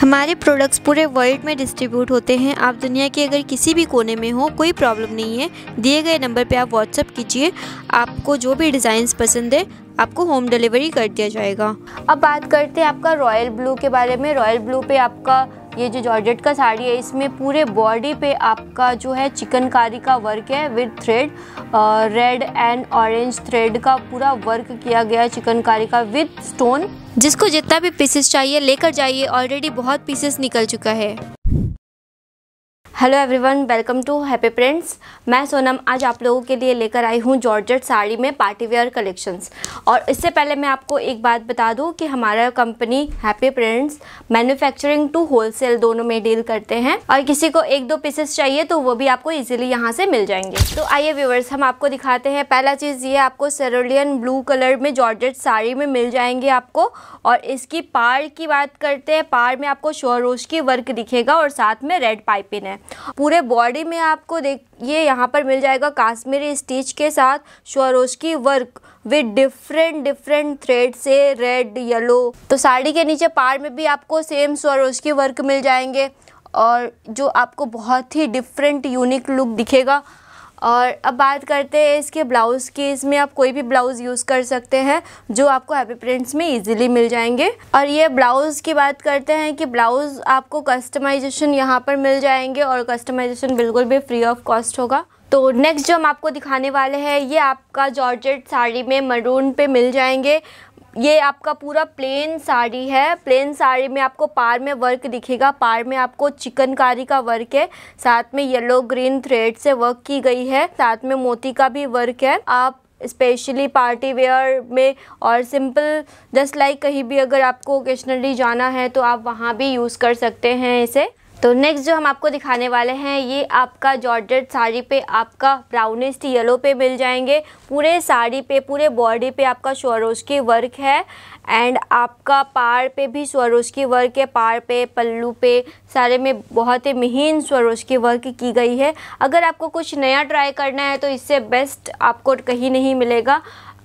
हमारे प्रोडक्ट्स पूरे वर्ल्ड में डिस्ट्रीब्यूट होते हैं आप दुनिया के अगर किसी भी कोने में हो कोई प्रॉब्लम नहीं है दिए गए नंबर पे आप व्हाट्सअप कीजिए आपको जो भी डिज़ाइंस पसंद है आपको होम डिलीवरी कर दिया जाएगा अब बात करते हैं आपका रॉयल ब्लू के बारे में रॉयल ब्लू पे आपका ये जो जॉर्जेट का साड़ी है इसमें पूरे बॉडी पे आपका जो है चिकनकारी का वर्क है with thread red and orange thread का पूरा वर्क किया गया है चिकनकारी का विद स्टोन जिसको जितना भी पीसेस चाहिए लेकर जाइए ऑलरेडी बहुत पीसेस निकल चुका है hello everyone welcome to Happy Prints मैं सोनम आज आप लोगों के लिए लेकर आई हूँ जॉर्जेट साड़ी में पार्टी वेयर कलेक्शंस और इससे पहले मैं आपको एक बात बता दूँ कि हमारा company Happy Prints manufacturing to wholesale दोनों में डील करते हैं और किसी को एक दो पीसेस चाहिए तो वो भी आपको ईजिली यहाँ से मिल जाएंगे तो आइए व्यूवर्स हम आपको दिखाते हैं पहला चीज़ ये आपको सेरोलियन ब्लू कलर में जॉर्जेट साड़ी में मिल जाएंगे आपको और इसकी पार की बात करते हैं पार में आपको शोरोश की वर्क दिखेगा और साथ में रेड पाइपिन है पूरे बॉडी में आपको देख ये यहाँ पर मिल जाएगा काश्मीरी स्टिच के साथ Swarovski work with different different thread से रेड येलो तो साड़ी के नीचे पार में भी आपको सेम की वर्क मिल जाएंगे और जो आपको बहुत ही डिफरेंट यूनिक लुक दिखेगा और अब बात करते हैं इसके ब्लाउज़ की इसमें आप कोई भी ब्लाउज़ यूज़ कर सकते हैं जो आपको हैप्पी प्रिंट्स में इजीली मिल जाएंगे और ये ब्लाउज़ की बात करते हैं कि ब्लाउज़ आपको कस्टमाइजेशन यहाँ पर मिल जाएंगे और कस्टमाइजेशन बिल्कुल भी फ्री ऑफ कॉस्ट होगा तो नेक्स्ट जो हम आपको दिखाने वाले हैं ये आपका जॉर्जेट साड़ी में मरून पे मिल जाएंगे ये आपका पूरा प्लेन साड़ी है प्लेन साड़ी में आपको पार में वर्क दिखेगा पार में आपको चिकनकारी का वर्क है साथ में येलो ग्रीन थ्रेड से वर्क की गई है साथ में मोती का भी वर्क है आप स्पेशली पार्टी वेयर में और सिंपल जस्ट लाइक कहीं भी अगर आपको ओकेशनली जाना है तो आप वहाँ भी यूज़ कर सकते हैं इसे तो नेक्स्ट जो हम आपको दिखाने वाले हैं ये आपका जॉर्जेट साड़ी पे आपका ब्राउनिस्ट येलो पे मिल जाएंगे पूरे साड़ी पे पूरे बॉडी पे आपका स्वरोज की वर्क है एंड आपका पार पे भी स्वरोज की वर्क है पार पे पल्लू पे सारे में बहुत ही महीन स्वरोज की वर्क की गई है अगर आपको कुछ नया ट्राई करना है तो इससे बेस्ट आपको कहीं नहीं मिलेगा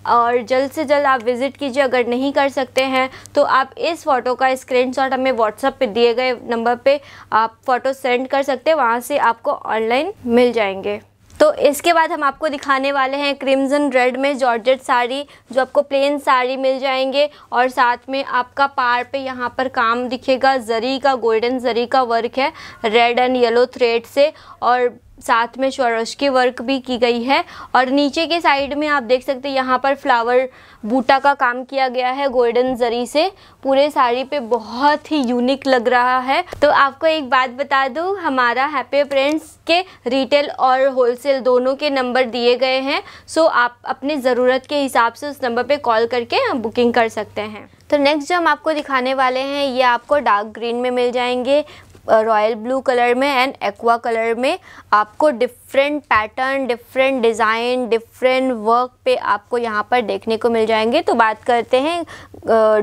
और जल्द से जल्द आप विज़िट कीजिए अगर नहीं कर सकते हैं तो आप इस फ़ोटो का स्क्रीनशॉट हमें व्हाट्सअप पे दिए गए नंबर पे आप फ़ोटो सेंड कर सकते हैं वहाँ से आपको ऑनलाइन मिल जाएंगे तो इसके बाद हम आपको दिखाने वाले हैं क्रिम्जन रेड में जॉर्जेट साड़ी जो आपको प्लेन साड़ी मिल जाएंगे और साथ में आपका पार पे यहाँ पर काम दिखेगा जरी का गोल्डन जरी का वर्क है रेड एंड येलो थ्रेड से और साथ में स्वरश के वर्क भी की गई है और नीचे के साइड में आप देख सकते हैं यहाँ पर फ्लावर बूटा का काम किया गया है गोल्डन जरी से पूरे साड़ी पे बहुत ही यूनिक लग रहा है तो आपको एक बात बता दूँ हमारा हैप्पी फ्रेंड्स के रिटेल और होलसेल दोनों के नंबर दिए गए हैं सो आप अपने ज़रूरत के हिसाब से उस नंबर पर कॉल करके बुकिंग कर सकते हैं तो नेक्स्ट जो हम आपको दिखाने वाले हैं ये आपको डार्क ग्रीन में मिल जाएंगे रॉयल ब्लू कलर में एंड एक्वा कलर में आपको different pattern different design different work पे आपको यहाँ पर देखने को मिल जाएंगे तो बात करते हैं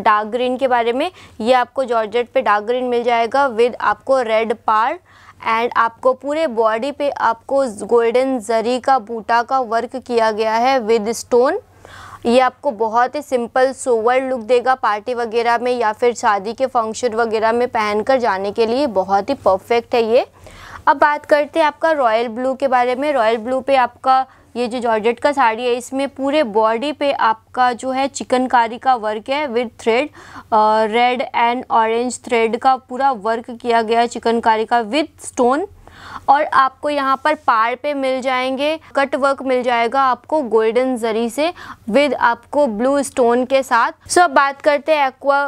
डार्क ग्रीन के बारे में ये आपको जॉर्जेट पे डार्क ग्रीन मिल जाएगा विद आपको रेड पार एंड आपको पूरे बॉडी पे आपको गोल्डन जरी का बूटा का वर्क किया गया है विद स्टोन ये आपको बहुत ही सिंपल सोवर लुक देगा पार्टी वगैरह में या फिर शादी के फंक्शन वगैरह में पहनकर जाने के लिए बहुत ही परफेक्ट है ये अब बात करते हैं आपका रॉयल ब्लू के बारे में रॉयल ब्लू पे आपका ये जो जॉर्जेट का साड़ी है इसमें पूरे बॉडी पे आपका जो है चिकनकारी का वर्क है with thread red and orange thread का पूरा वर्क किया गया है चिकनकारी का विद स्टोन और आपको यहाँ पर पार पे मिल जाएंगे कट वर्क मिल जाएगा आपको गोल्डन जरी से विद आपको ब्लू स्टोन के साथ सो so, अब बात करते हैं एक्वा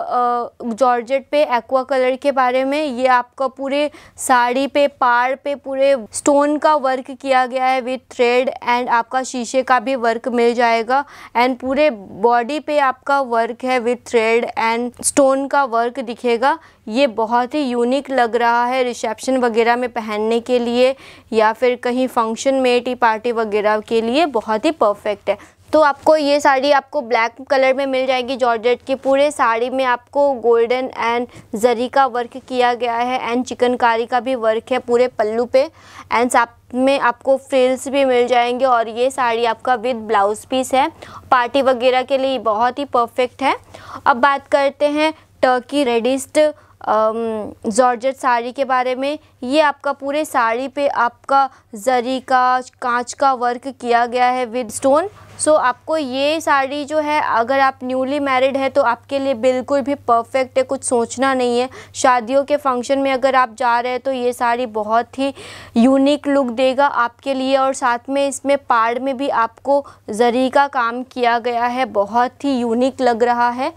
जॉर्जेट पे एक्वा कलर के बारे में ये आपका पूरे साड़ी पे पार पे पूरे स्टोन का वर्क किया गया है विथ थ्रेड एंड आपका शीशे का भी वर्क मिल जाएगा एंड पूरे बॉडी पे आपका वर्क है विथ थ्रेड एंड स्टोन का वर्क दिखेगा ये बहुत ही यूनिक लग रहा है रिसेप्शन वगैरह में पहनने के लिए या फिर कहीं फंक्शन में टी पार्टी वगैरह के लिए बहुत ही परफेक्ट है तो आपको ये साड़ी आपको ब्लैक कलर में मिल जाएगी जॉर्जेट की पूरे साड़ी में आपको गोल्डन एंड जरी का वर्क किया गया है एंड चिकनकारी का भी वर्क है पूरे पल्लू पे एंड साथ में आपको फ्रिल्स भी मिल जाएंगे और ये साड़ी आपका विद ब्लाउज पीस है पार्टी वगैरह के लिए बहुत ही परफेक्ट है अब बात करते हैं टर्की रेडिस्ट जॉर्जेट साड़ी के बारे में ये आपका पूरे साड़ी पे आपका जरी का कांच का वर्क किया गया है विद स्टोन सो so, आपको ये साड़ी जो है अगर आप न्यूली मैरिड है तो आपके लिए बिल्कुल भी परफेक्ट है कुछ सोचना नहीं है शादियों के फंक्शन में अगर आप जा रहे हैं तो ये साड़ी बहुत ही यूनिक लुक देगा आपके लिए और साथ में इसमें पाड़ में भी आपको जरी का काम किया गया है बहुत ही यूनिक लग रहा है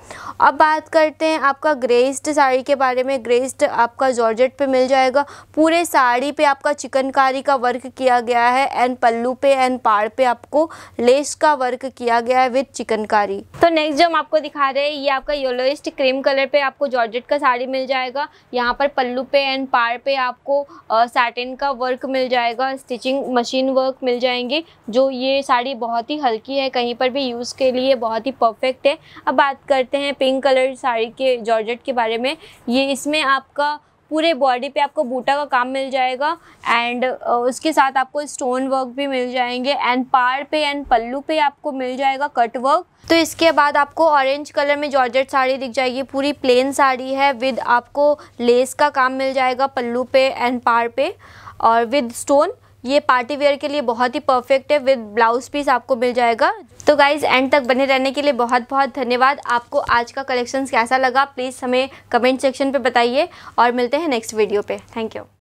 अब बात करते हैं आपका ग्रेस्ड साड़ी के बारे में ग्रेस्ड आपका जॉर्जेट पर मिल जाएगा पूरे साड़ी पर आपका चिकनकारी का वर्क किया गया है एंड पल्लू पे एंड पाड़ पर आपको लेस का का वर्क किया गया है विद चिकनकारी तो नेक्स्ट जो हम आपको दिखा रहे हैं ये आपका येलोइस्ट क्रीम कलर पे आपको जॉर्जेट का साड़ी मिल जाएगा यहाँ पर पल्लू पे एंड पार पे आपको सैटिन का वर्क मिल जाएगा स्टिचिंग मशीन वर्क मिल जाएंगे जो ये साड़ी बहुत ही हल्की है कहीं पर भी यूज़ के लिए बहुत ही परफेक्ट है अब बात करते हैं पिंक कलर साड़ी के जॉर्जेट के बारे में ये इसमें आपका पूरे बॉडी पे आपको बूटा का काम मिल जाएगा एंड उसके साथ आपको स्टोन वर्क भी मिल जाएंगे एंड पार पे एंड पल्लू पे आपको मिल जाएगा कट वर्क तो इसके बाद आपको ऑरेंज कलर में जॉर्जेट साड़ी दिख जाएगी पूरी प्लेन साड़ी है विद आपको लेस का काम मिल जाएगा पल्लू पे एंड पार पे और विद स्टोन ये पार्टी वेयर के लिए बहुत ही परफेक्ट है विद ब्लाउज पीस आपको मिल जाएगा तो गाइज एंड तक बने रहने के लिए बहुत बहुत धन्यवाद आपको आज का कलेक्शन कैसा लगा प्लीज़ हमें कमेंट सेक्शन पे बताइए और मिलते हैं नेक्स्ट वीडियो पे थैंक यू